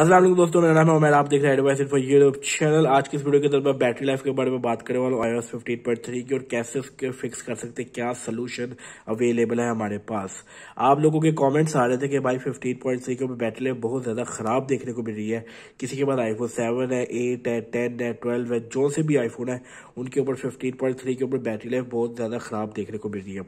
असल दोस्तों मेरा नाम है आप देख रहे हैं एडवाइस फॉर यूट्यूब चैनल आज की इस वीडियो के अंदर बैटरी लाइफ के बारे में बात करने वाला हूँ iOS fifteen point three की और कैसे उसके फिक्स कर सकते हैं क्या सोल्यूशन अवेलेबल है हमारे पास आप लोगों के कमेंट्स आ रहे थे कि भाई फिफ्टीन पॉइंट थ्री की बैटरी लाइफ बहुत ज़्यादा ख़राब देखने को मिल रही है किसी के पास आईफोन सेवन है एट है टेन है ट्वेल्व है जो से भी आईफोन है उनके ऊपर फिफ्टीन पॉइंट थ्री के ऊपर बैटरी लाइफ बहुत ज़्यादा ख़राब देखने को मिल रही है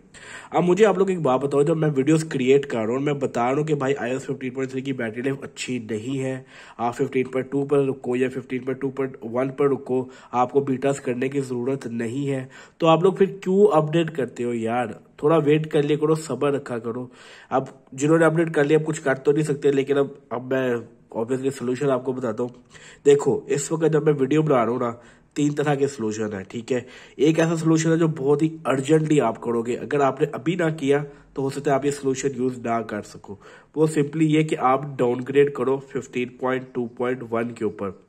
अब मुझे आप लोग एक बात बताओ जब मैं वीडियोज़ क्रिएट कर रहा हूँ मैं बता रहा हूँ कि भाई iOS fifteen point three की बैटरी लाइफ अच्छी नहीं है हैं आप फिफ्टीन पर टू पर रुको या फिफ्टीन पर टू पर वन पर रुको आपको बीटास करने की ज़रूरत नहीं है तो आप लोग फिर क्यों अपडेट करते हो यार थोड़ा वेट कर लिया करो सबर रखा करो अब जिन्होंने अपडेट कर लिया अब कुछ कर तो नहीं सकते लेकिन अब अब मैं ऑब्वियसली सोल्यूशन आपको बताता हूँ देखो इस वक्त जब मैं वीडियो बना रहा हूँ ना तीन तरह के सोल्यूशन है ठीक है एक ऐसा सोल्यूशन है जो बहुत ही अर्जेंटली आप करोगे अगर आपने अभी ना किया तो हो सकता है आप ये सोल्यूशन यूज ना कर सको वो सिंपली ये कि आप डाउनग्रेड करो 15.2.1 के ऊपर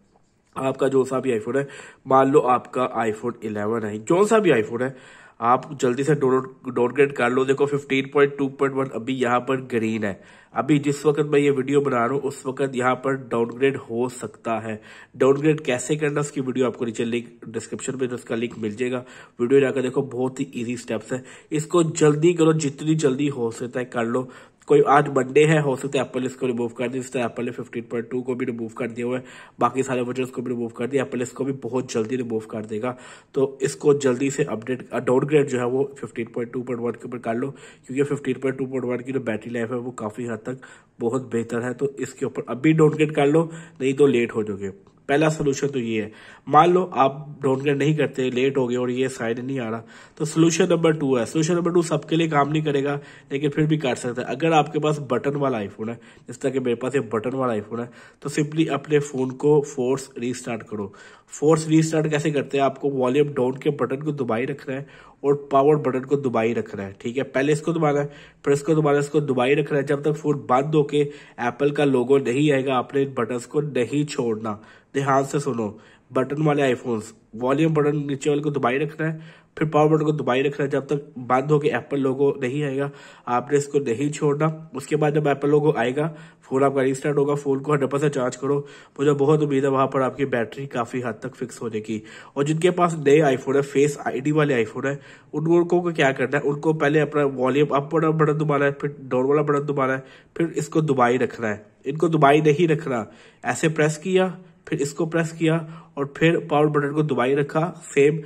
आपका जो सा भी आईफोन है मान लो आपका आईफोन 11 है जो सा भी आईफोन है आप जल्दी से डोरग्रेड कर लो देखो 15.2.1 अभी यहाँ पर ग्रीन है अभी जिस वक्त मैं ये वीडियो बना रहा हूँ उस वक्त यहाँ पर डाउनग्रेड हो सकता है डाउनग्रेड कैसे करना उसकी वीडियो आपको नीचे लिंक डिस्क्रिप्शन में उसका लिंक मिल जाएगा वीडियो जाकर देखो बहुत ही ईजी स्टेप्स है इसको जल्दी करो जितनी जल्दी हो सकता है कर लो कोई आज मंडे है हो सकता है एप्पल इसको रिमूव कर दी इस तरह एप्पल ने फिफ्टीन पॉइंट टू को भी रिमूव कर दिया हुआ है बाकी सारे वर्जन को भी रिमूव कर दिया एप्पल इसको भी बहुत जल्दी रिमूव कर देगा तो इसको जल्दी से अपडेट डाउनग्रेड जो है वो fifteen point two point one के ऊपर कर लो क्योंकि fifteen point two point one की जो बैटरी लाइफ है वो काफ़ी हद तक बहुत बेहतर है तो इसके ऊपर अभी डाउनग्रेड कर लो नहीं तो लेट हो जाओगे पहला सोल्यूशन तो ये है मान लो आप ढूंढकर नहीं करते लेट हो गए और ये साइड नहीं आ रहा तो सोल्यूशन नंबर टू है सोल्यूशन नंबर टू सबके लिए काम नहीं करेगा लेकिन फिर भी कर सकते हैं अगर आपके पास बटन वाला आईफोन है जिस तरह के मेरे पास ये बटन वाला आईफोन है तो सिंपली अपने फ़ोन को फोर्स रीस्टार्ट करो फोर्स रीस्टार्ट कैसे करते हैं आपको वॉल्यूम डाउन के बटन को दबाई रखना है और पावर बटन को दुबाई रखना है ठीक है पहले इसको दुबाना है फिर इसको दुबाना इसको दुबाई रखना है जब तक फोन बंद होके एप्पल का लोगो नहीं आएगा आपने इन को नहीं छोड़ना ध्यान से सुनो बटन वाले आईफोन्स वॉल्यूम बटन नीचे वाले को दबाई रखना है फिर पावर बटन को दबाई रखना है जब तक बंद होकर एप्पल लोगो नहीं आएगा आपने इसको नहीं छोड़ना उसके बाद जब एप्पल लोगो आएगा फ़ोन आपका रिस्टार्ट होगा फ़ोन को हंड्रेड परसेंट चार्ज करो मुझे बहुत उम्मीद है वहां पर आपकी बैटरी काफ़ी हद तक फिक्स होने की और जिनके पास नए आईफोन है फेस आईडी वाले आईफोन है उन लोगों को क्या करना है उनको पहले अपना वॉल्यूम अप वाला बटन दुबाना है फिर डाउन वाला बटन दुबाना है फिर इसको दुबाई रखना है इनको दुबाई नहीं रखना ऐसे प्रेस किया फिर इसको प्रेस किया और फिर पावर बटन को दबाई रखा सेम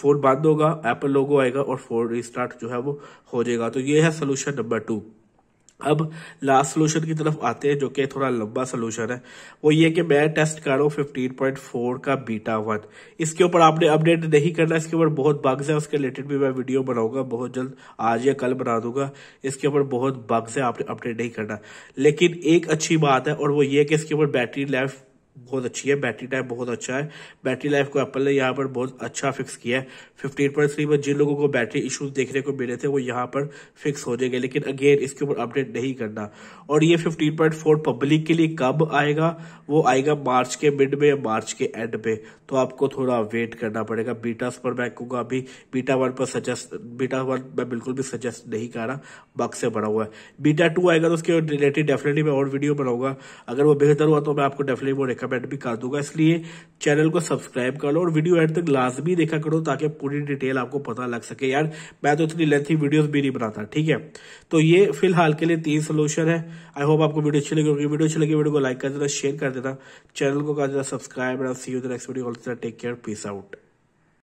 फोन बंद होगा एप्पल लोगो आएगा और फोन रिस्टार्ट जो है वो हो जाएगा तो ये है सोल्यूशन नंबर टू अब लास्ट सोल्यूशन की तरफ आते हैं जो कि थोड़ा लंबा सोल्यूशन है वो ये कि मैं टेस्ट कर रहा हूँ फिफ्टीन का बीटा वन इसके ऊपर आपने अपडेट नहीं करना इसके ऊपर बहुत बग्स है उसके रिलेटेड भी मैं वीडियो बनाऊंगा बहुत जल्द आज या कल बना दूंगा इसके ऊपर बहुत बग्स है आपने अपडेट नहीं करना लेकिन एक अच्छी बात है और वो ये कि इसके ऊपर बैटरी लाइफ बहुत अच्छी है बैटरी टाइप बहुत अच्छा है बैटरी लाइफ को एप्पल ने यहाँ पर बहुत अच्छा फिक्स किया है फिफ्टीन पॉइंट थ्री पर जिन लोगों को बैटरी इश्यूज देखने को मिले थे वो यहाँ पर फिक्स हो जाएंगे लेकिन अगेन इसके ऊपर अपडेट नहीं करना और ये फिफ्टीन पॉइंट फोर पब्लिक के लिए कब आएगा वो आएगा मार्च के मिड में या मार्च के एंड में तो आपको थोड़ा वेट करना पड़ेगा बीटा पर मैं कहूँगा अभी बीटा वन पर सजेस्ट बीटा वन मैं बिल्कुल भी सजेस्ट नहीं कर रहा बक से बना हुआ है बीटा टू आएगा तो उसके रिलेटेड डेफिनेटली मैं और वीडियो बनाऊंगा अगर वो बेहतर हुआ तो मैं आपको डेफिनेटली वो का बेड भी कर दूंगा इसलिए चैनल को सब्सक्राइब कर लो और वीडियो एंड तक लाजमी देखा करो ताकि पूरी डिटेल आपको पता लग सके यार मैं तो इतनी लेंथी वीडियोस भी नहीं बनाता ठीक है तो ये फिलहाल के लिए तीन सोल्यूशन है आई होप आपको वीडियो अच्छी लगी होगी वीडियो अच्छी लगी वीडियो तो को लाइक कर देना शेयर कर देना चैनल को कर देना subscribe and see you the next video take care peace out